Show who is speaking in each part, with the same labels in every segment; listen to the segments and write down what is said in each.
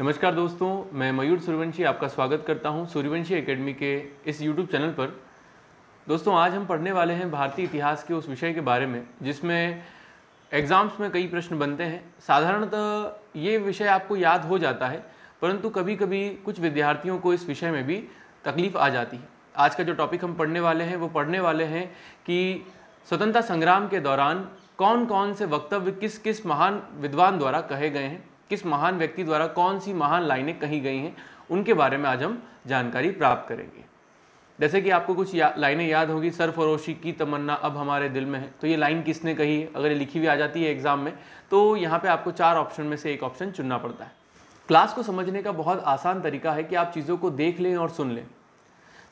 Speaker 1: नमस्कार दोस्तों मैं मयूर सूर्यवंशी आपका स्वागत करता हूं सूर्यवंशी एकेडमी के इस यूट्यूब चैनल पर दोस्तों आज हम पढ़ने वाले हैं भारतीय इतिहास के उस विषय के बारे में जिसमें एग्ज़ाम्स में कई प्रश्न बनते हैं साधारणतः ये विषय आपको याद हो जाता है परंतु कभी कभी कुछ विद्यार्थियों को इस विषय में भी तकलीफ आ जाती है आज का जो टॉपिक हम पढ़ने वाले हैं वो पढ़ने वाले हैं कि स्वतंत्रता संग्राम के दौरान कौन कौन से वक्तव्य किस किस महान विद्वान द्वारा कहे गए हैं किस महान व्यक्ति द्वारा कौन सी महान लाइनें कही गई हैं उनके बारे में आज हम जानकारी प्राप्त करेंगे जैसे कि आपको कुछ या, लाइनें याद होगी सरफरोशी की तमन्ना अब हमारे दिल में है तो ये लाइन किसने कही है अगर ये लिखी हुई आ जाती है एग्जाम में तो यहाँ पे आपको चार ऑप्शन में से एक ऑप्शन चुनना पड़ता है क्लास को समझने का बहुत आसान तरीका है कि आप चीज़ों को देख लें और सुन लें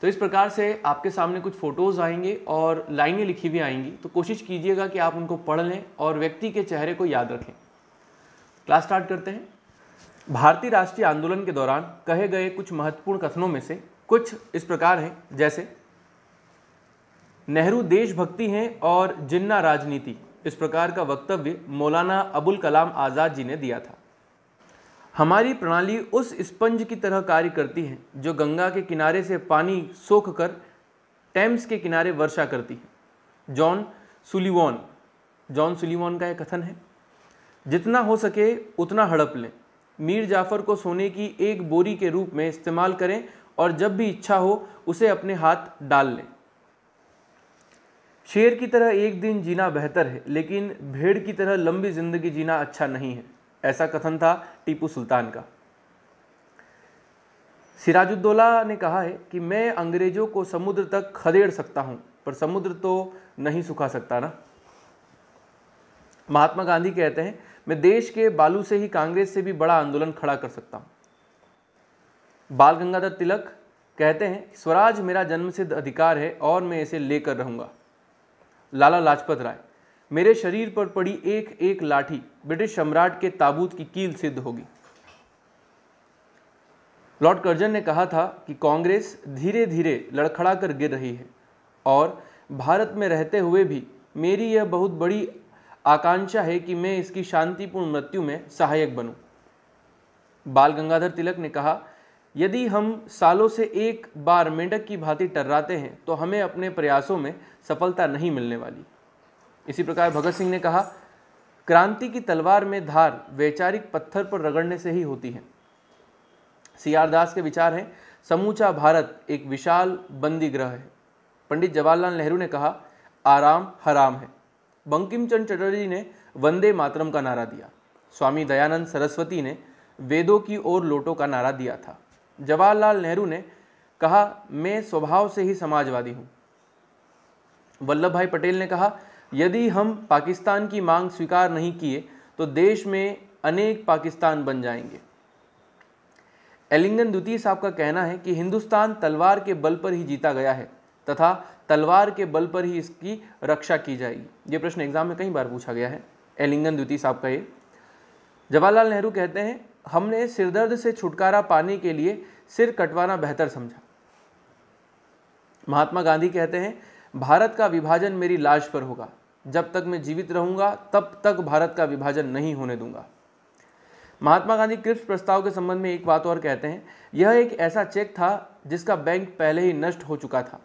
Speaker 1: तो इस प्रकार से आपके सामने कुछ फ़ोटोज़ आएंगे और लाइनें लिखी हुई आएंगी तो कोशिश कीजिएगा कि आप उनको पढ़ लें और व्यक्ति के चेहरे को याद रखें क्लास स्टार्ट करते हैं भारतीय राष्ट्रीय आंदोलन के दौरान कहे गए कुछ महत्वपूर्ण कथनों में से कुछ इस प्रकार हैं जैसे नेहरू देशभक्ति हैं और जिन्ना राजनीति इस प्रकार का वक्तव्य मौलाना अबुल कलाम आज़ाद जी ने दिया था हमारी प्रणाली उस स्पंज की तरह कार्य करती है जो गंगा के किनारे से पानी सोख कर टेम्स के किनारे वर्षा करती है जॉन सुलिवॉन जॉन सुलिवॉन का यह कथन है जितना हो सके उतना हड़प लें मीर जाफ़र को सोने की एक बोरी के रूप में इस्तेमाल करें और जब भी इच्छा हो उसे अपने हाथ डाल लें शेर की तरह एक दिन जीना बेहतर है लेकिन भेड़ की तरह लंबी ज़िंदगी जीना अच्छा नहीं है ऐसा कथन था टीपू सुल्तान का सिराजुद्दौला ने कहा है कि मैं अंग्रेज़ों को समुद्र तक खदेड़ सकता हूं पर समुद्र तो नहीं सुखा सकता ना महात्मा गांधी कहते हैं मैं देश के बालू से ही कांग्रेस से भी बड़ा आंदोलन खड़ा कर सकता हूँ बाल गंगाधर तिलक कहते हैं स्वराज मेरा जन्मसिद्ध अधिकार है और मैं इसे लेकर रहूंगा लाला लाजपत राय मेरे शरीर पर पड़ी एक एक लाठी ब्रिटिश सम्राट के ताबूत की कील सिद्ध होगी लॉर्ड कर्जन ने कहा था कि कांग्रेस धीरे धीरे लड़खड़ा कर गिर रही है और भारत में रहते हुए भी मेरी यह बहुत बड़ी आकांक्षा है कि मैं इसकी शांतिपूर्ण मृत्यु में सहायक बनूं। बाल गंगाधर तिलक ने कहा यदि हम सालों से एक बार मेंढक की भांति टर्राते हैं तो हमें अपने प्रयासों में सफलता नहीं मिलने वाली इसी प्रकार भगत सिंह ने कहा क्रांति की तलवार में धार वैचारिक पत्थर पर रगड़ने से ही होती है सी आर दास के विचार हैं समूचा भारत एक विशाल बंदी ग्रह है पंडित जवाहरलाल नेहरू ने कहा आराम हराम है बंकिमचंद चटर्जी ने वंदे मातरम का नारा दिया स्वामी दयानंद सरस्वती ने वेदों की ओर लोटो का नारा दिया था जवाहरलाल नेहरू ने कहा मैं स्वभाव से ही समाजवादी हूँ वल्लभ भाई पटेल ने कहा यदि हम पाकिस्तान की मांग स्वीकार नहीं किए तो देश में अनेक पाकिस्तान बन जाएंगे एलिंगन द्वितीय साहब का कहना है कि हिंदुस्तान तलवार के बल पर ही जीता गया है तथा तलवार के बल पर ही इसकी रक्षा की जाएगी ये प्रश्न एग्जाम में कई बार पूछा गया है एलिंगन द्वितीय साहब का ये जवाहरलाल नेहरू कहते हैं हमने सिरदर्द से छुटकारा पाने के लिए सिर कटवाना बेहतर समझा महात्मा गांधी कहते हैं भारत का विभाजन मेरी लाश पर होगा जब तक मैं जीवित रहूंगा तब तक भारत का विभाजन नहीं होने दूंगा महात्मा गांधी क्रिप्स प्रस्ताव के संबंध में एक बात और कहते हैं यह एक ऐसा चेक था जिसका बैंक पहले ही नष्ट हो चुका था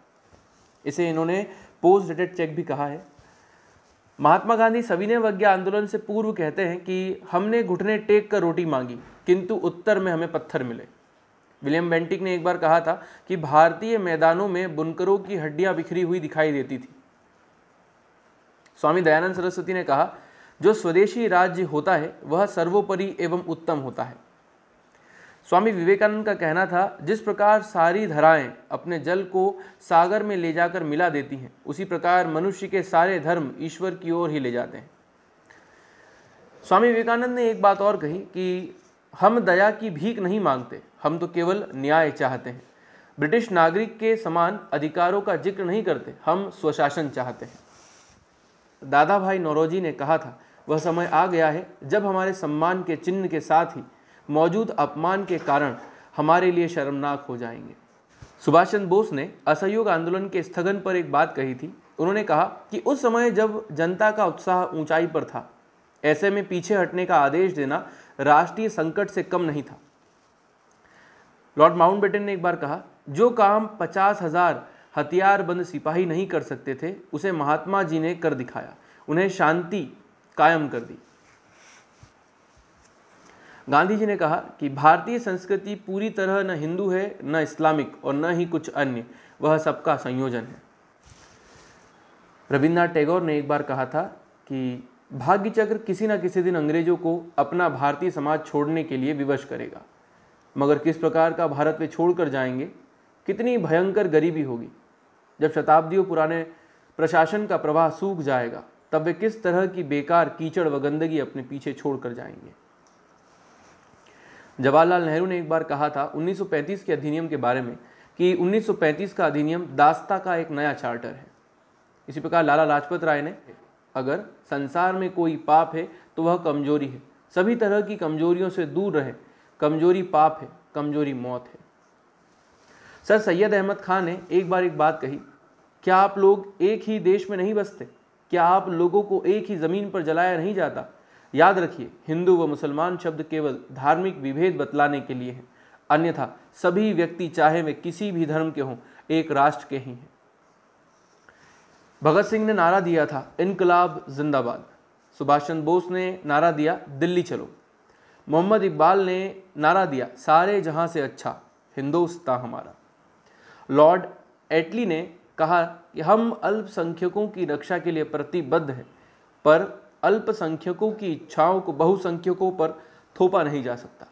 Speaker 1: इसे इन्होंने पोस्ट डेटेड चेक भी कहा है महात्मा गांधी सविनय वज्ञा आंदोलन से पूर्व कहते हैं कि हमने घुटने टेक कर रोटी मांगी किंतु उत्तर में हमें पत्थर मिले विलियम बेंटिक ने एक बार कहा था कि भारतीय मैदानों में बुनकरों की हड्डियां बिखरी हुई दिखाई देती थी स्वामी दयानंद सरस्वती ने कहा जो स्वदेशी राज्य होता है वह सर्वोपरि एवं उत्तम होता है स्वामी विवेकानंद का कहना था जिस प्रकार सारी धराएं अपने जल को सागर में ले जाकर मिला देती हैं उसी प्रकार मनुष्य के सारे धर्म ईश्वर की ओर ही ले जाते हैं स्वामी विवेकानंद ने एक बात और कही कि हम दया की भीख नहीं मांगते हम तो केवल न्याय चाहते हैं ब्रिटिश नागरिक के समान अधिकारों का जिक्र नहीं करते हम स्वशासन चाहते हैं दादा भाई नौरोजी ने कहा था वह समय आ गया है जब हमारे सम्मान के चिन्ह के साथ ही मौजूद अपमान के कारण हमारे लिए शर्मनाक हो जाएंगे सुभाष चंद्र बोस ने असहयोग आंदोलन के स्थगन पर एक बात कही थी उन्होंने कहा कि उस समय जब जनता का उत्साह ऊंचाई पर था ऐसे में पीछे हटने का आदेश देना राष्ट्रीय संकट से कम नहीं था लॉर्ड माउंटबेटन ने एक बार कहा जो काम पचास हजार हथियारबंद सिपाही नहीं कर सकते थे उसे महात्मा जी ने कर दिखाया उन्हें शांति कायम कर दी गांधी जी ने कहा कि भारतीय संस्कृति पूरी तरह न हिंदू है न इस्लामिक और न ही कुछ अन्य वह सबका संयोजन है रविन्द्रनाथ टैगोर ने एक बार कहा था कि भाग्यचक्र किसी न किसी दिन अंग्रेजों को अपना भारतीय समाज छोड़ने के लिए विवश करेगा मगर किस प्रकार का भारत वे छोड़कर जाएंगे कितनी भयंकर गरीबी होगी जब शताब्दियों पुराने प्रशासन का प्रवाह सूख जाएगा तब वे किस तरह की बेकार कीचड़ व गंदगी अपने पीछे छोड़ कर जाएंगे जवाहरलाल नेहरू ने एक बार कहा था 1935 के अधिनियम के बारे में कि 1935 का अधिनियम दास्ता का एक नया चार्टर है इसी प्रकार लाला लाजपत राय ने अगर संसार में कोई पाप है तो वह कमजोरी है सभी तरह की कमजोरियों से दूर रहे कमजोरी पाप है कमजोरी मौत है सर सैयद अहमद खान ने एक बार एक बात कही क्या आप लोग एक ही देश में नहीं बसते क्या आप लोगों को एक ही ज़मीन पर जलाया नहीं जाता याद रखिए हिंदू व मुसलमान शब्द केवल धार्मिक विभेद बतलाने के लिए हैं अन्यथा सभी व्यक्ति चाहे वे किसी भी धर्म के हों एक राष्ट्र के ही हैं भगत सिंह ने नारा दिया था इनकलाब जिंदाबाद सुभाष चंद्र बोस ने नारा दिया दिल्ली चलो मोहम्मद इकबाल ने नारा दिया सारे जहां से अच्छा हिंदोस्ता हमारा लॉर्ड एटली ने कहा कि हम अल्पसंख्यकों की रक्षा के लिए प्रतिबद्ध हैं पर अल्पसंख्यकों की इच्छाओं को बहुसंख्यकों पर थोपा नहीं जा सकता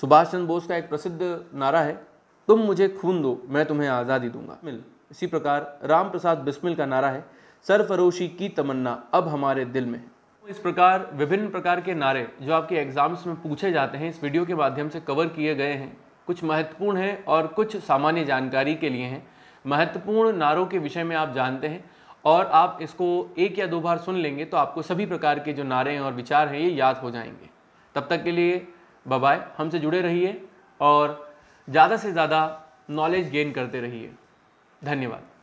Speaker 1: सुभाष चंद्र बोस का एक प्रसिद्ध नारा है तुम मुझे खून दो मैं तुम्हें आज़ादी दूंगा मिल इसी प्रकार राम प्रसाद बिस्मिल का नारा है सरफरोशी की तमन्ना अब हमारे दिल में तो इस प्रकार विभिन्न प्रकार के नारे जो आपके एग्जाम्स में पूछे जाते हैं इस वीडियो के माध्यम से कवर किए गए हैं कुछ महत्वपूर्ण हैं और कुछ सामान्य जानकारी के लिए हैं महत्वपूर्ण नारों के विषय में आप जानते हैं और आप इसको एक या दो बार सुन लेंगे तो आपको सभी प्रकार के जो नारे हैं और विचार हैं ये याद हो जाएंगे तब तक के लिए बाय हमसे जुड़े रहिए और ज़्यादा से ज़्यादा नॉलेज गेन करते रहिए धन्यवाद